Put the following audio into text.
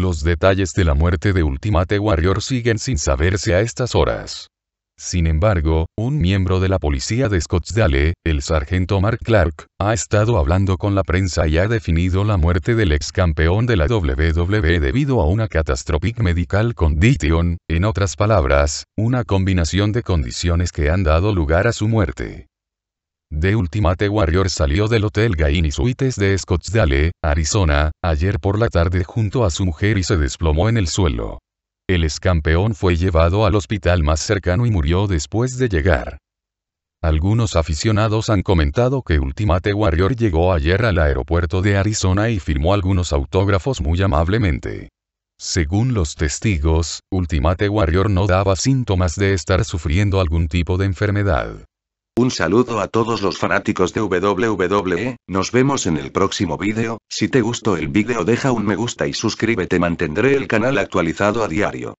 Los detalles de la muerte de Ultimate Warrior siguen sin saberse a estas horas. Sin embargo, un miembro de la policía de Scottsdale, el sargento Mark Clark, ha estado hablando con la prensa y ha definido la muerte del ex campeón de la WWE debido a una catastrófica medical condition, en otras palabras, una combinación de condiciones que han dado lugar a su muerte. De Ultimate Warrior salió del Hotel Gain Suites de Scottsdale, Arizona, ayer por la tarde junto a su mujer y se desplomó en el suelo. El escampeón fue llevado al hospital más cercano y murió después de llegar. Algunos aficionados han comentado que Ultimate Warrior llegó ayer al aeropuerto de Arizona y firmó algunos autógrafos muy amablemente. Según los testigos, Ultimate Warrior no daba síntomas de estar sufriendo algún tipo de enfermedad. Un saludo a todos los fanáticos de WWE, nos vemos en el próximo vídeo, si te gustó el vídeo deja un me gusta y suscríbete mantendré el canal actualizado a diario.